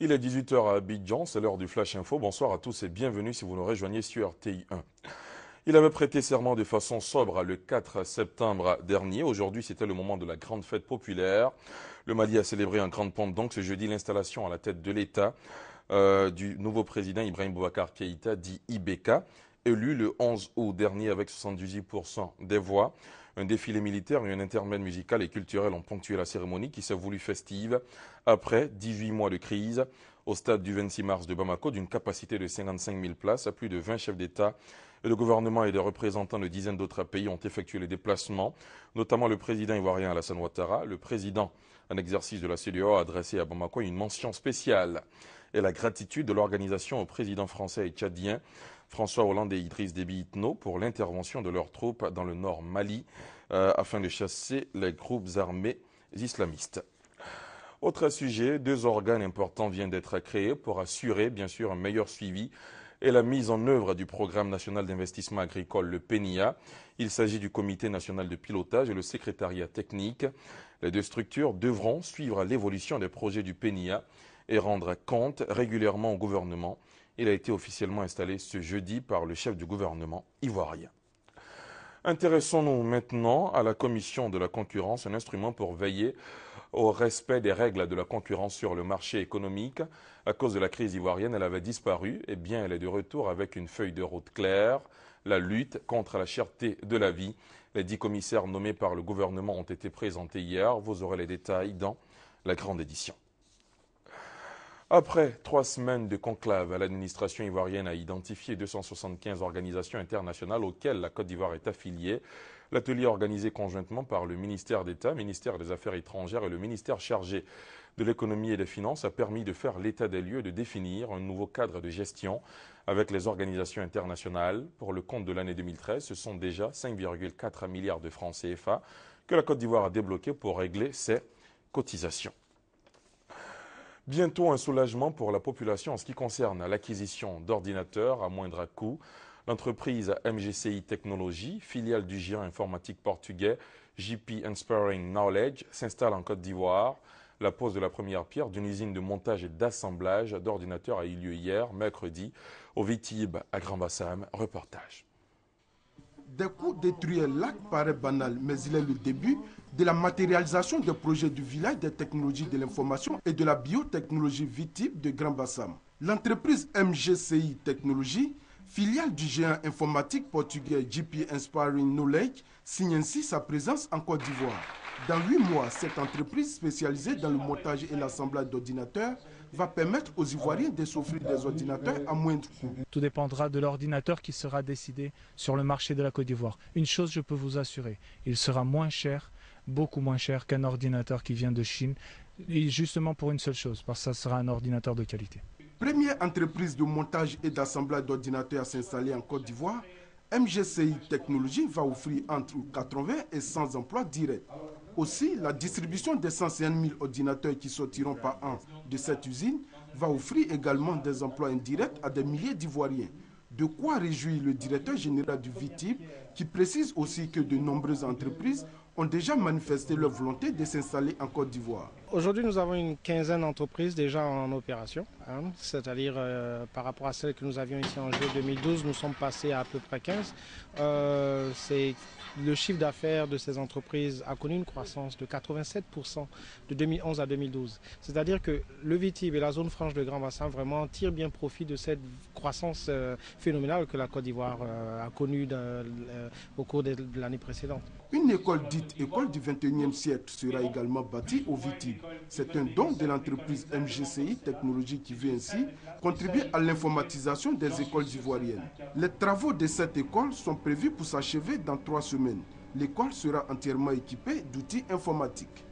Il est 18h à Abidjan, c'est l'heure du Flash Info. Bonsoir à tous et bienvenue si vous nous rejoignez sur ti 1. Il avait prêté serment de façon sobre le 4 septembre dernier. Aujourd'hui, c'était le moment de la grande fête populaire. Le Mali a célébré un grande pompe donc ce jeudi l'installation à la tête de l'État euh, du nouveau président Ibrahim Boubacar Keïta, dit Ibeka élu le 11 août dernier avec 78% des voix. Un défilé militaire et un intermède musical et culturel ont ponctué la cérémonie qui s'est voulue festive après 18 mois de crise. Au stade du 26 mars de Bamako, d'une capacité de 55 000 places, à plus de 20 chefs d'État et de gouvernement et des représentants de dizaines d'autres pays ont effectué les déplacements, notamment le président ivoirien Alassane Ouattara, le président en exercice de la CEDEAO a adressé à Bamako une mention spéciale et la gratitude de l'organisation au président français et tchadien François Hollande et Idriss Déby Itno pour l'intervention de leurs troupes dans le nord Mali euh, afin de chasser les groupes armés islamistes. Autre sujet, deux organes importants viennent d'être créés pour assurer bien sûr un meilleur suivi et la mise en œuvre du Programme national d'investissement agricole, le PENIA. Il s'agit du Comité national de pilotage et le secrétariat technique. Les deux structures devront suivre l'évolution des projets du PENIA et rendre compte régulièrement au gouvernement. Il a été officiellement installé ce jeudi par le chef du gouvernement ivoirien. Intéressons-nous maintenant à la Commission de la concurrence, un instrument pour veiller au respect des règles de la concurrence sur le marché économique. À cause de la crise ivoirienne, elle avait disparu. Eh bien, elle est de retour avec une feuille de route claire, la lutte contre la cherté de la vie. Les dix commissaires nommés par le gouvernement ont été présentés hier. Vous aurez les détails dans la grande édition. Après trois semaines de conclave, l'administration ivoirienne a identifié 275 organisations internationales auxquelles la Côte d'Ivoire est affiliée. L'atelier organisé conjointement par le ministère d'État, ministère des Affaires étrangères et le ministère chargé de l'économie et des finances a permis de faire l'état des lieux et de définir un nouveau cadre de gestion avec les organisations internationales. Pour le compte de l'année 2013, ce sont déjà 5,4 milliards de francs CFA que la Côte d'Ivoire a débloqués pour régler ses cotisations. Bientôt un soulagement pour la population en ce qui concerne l'acquisition d'ordinateurs à moindre coût. L'entreprise MGCI Technologies, filiale du géant informatique portugais JP Inspiring Knowledge, s'installe en Côte d'Ivoire. La pose de la première pierre d'une usine de montage et d'assemblage d'ordinateurs a eu lieu hier, mercredi, au Vitib, à Grand Bassam. Reportage. Des coups détruire lac paraît banal, mais il est le début de la matérialisation des projets du village des technologies de l'information et de la biotechnologie VTIP de Grand Bassam. L'entreprise MGCI Technologies, filiale du géant informatique portugais GP Inspiring Knowledge, signe ainsi sa présence en Côte d'Ivoire. Dans huit mois, cette entreprise spécialisée dans le montage et l'assemblage d'ordinateurs va permettre aux Ivoiriens de s'offrir des ordinateurs à moindre coût. Tout dépendra de l'ordinateur qui sera décidé sur le marché de la Côte d'Ivoire. Une chose je peux vous assurer, il sera moins cher beaucoup moins cher qu'un ordinateur qui vient de Chine, et justement pour une seule chose, parce que ça sera un ordinateur de qualité. Première entreprise de montage et d'assemblage d'ordinateurs à s'installer en Côte d'Ivoire, MGCI Technologies va offrir entre 80 et 100 emplois directs. Aussi, la distribution des 101 000 ordinateurs qui sortiront par an de cette usine va offrir également des emplois indirects à des milliers d'Ivoiriens. De quoi réjouit le directeur général du VTIP qui précise aussi que de nombreuses entreprises ont déjà manifesté leur volonté de s'installer en Côte d'Ivoire. Aujourd'hui, nous avons une quinzaine d'entreprises déjà en opération, hein. c'est-à-dire euh, par rapport à celles que nous avions ici en juillet 2012, nous sommes passés à à peu près 15. Euh, le chiffre d'affaires de ces entreprises a connu une croissance de 87% de 2011 à 2012. C'est-à-dire que le Vitib et la zone franche de Grand Bassin vraiment tirent bien profit de cette croissance euh, phénoménale que la Côte d'Ivoire a connue au cours de l'année précédente. Une école dite école du 21e siècle sera également bâtie au Vitib. C'est un don de l'entreprise MGCI Technologie qui veut ainsi contribuer à l'informatisation des écoles ivoiriennes. Les travaux de cette école sont prévus pour s'achever dans trois semaines. L'école sera entièrement équipée d'outils informatiques.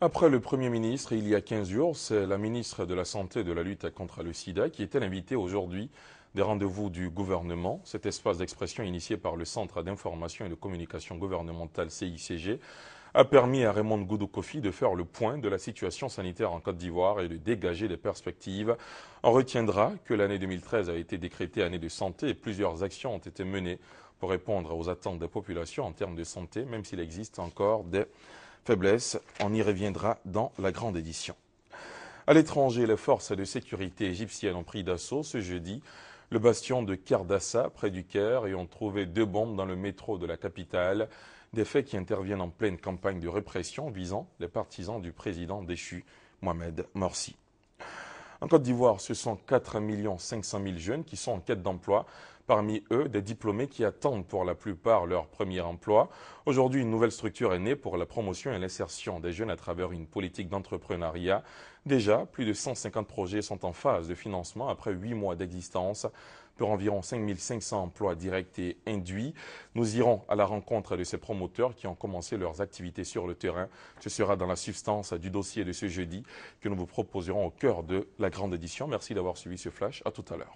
Après le Premier ministre, il y a 15 jours, c'est la ministre de la Santé et de la lutte contre le sida qui était l'invitée aujourd'hui des rendez-vous du gouvernement. Cet espace d'expression initié par le Centre d'information et de communication gouvernementale CICG a permis à Raymond goudou de faire le point de la situation sanitaire en Côte d'Ivoire et de dégager des perspectives. On retiendra que l'année 2013 a été décrétée année de santé et plusieurs actions ont été menées pour répondre aux attentes des population en termes de santé, même s'il existe encore des faiblesses. On y reviendra dans la grande édition. À l'étranger, les forces de sécurité égyptiennes ont pris d'assaut ce jeudi le bastion de Kardassa, près du Caire, et ont trouvé deux bombes dans le métro de la capitale des faits qui interviennent en pleine campagne de répression visant les partisans du président déchu Mohamed Morsi. En Côte d'Ivoire, ce sont 4 500 000 jeunes qui sont en quête d'emploi. Parmi eux, des diplômés qui attendent pour la plupart leur premier emploi. Aujourd'hui, une nouvelle structure est née pour la promotion et l'insertion des jeunes à travers une politique d'entrepreneuriat. Déjà, plus de 150 projets sont en phase de financement après 8 mois d'existence pour environ 5500 emplois directs et induits. Nous irons à la rencontre de ces promoteurs qui ont commencé leurs activités sur le terrain. Ce sera dans la substance du dossier de ce jeudi que nous vous proposerons au cœur de la grande édition. Merci d'avoir suivi ce flash. À tout à l'heure.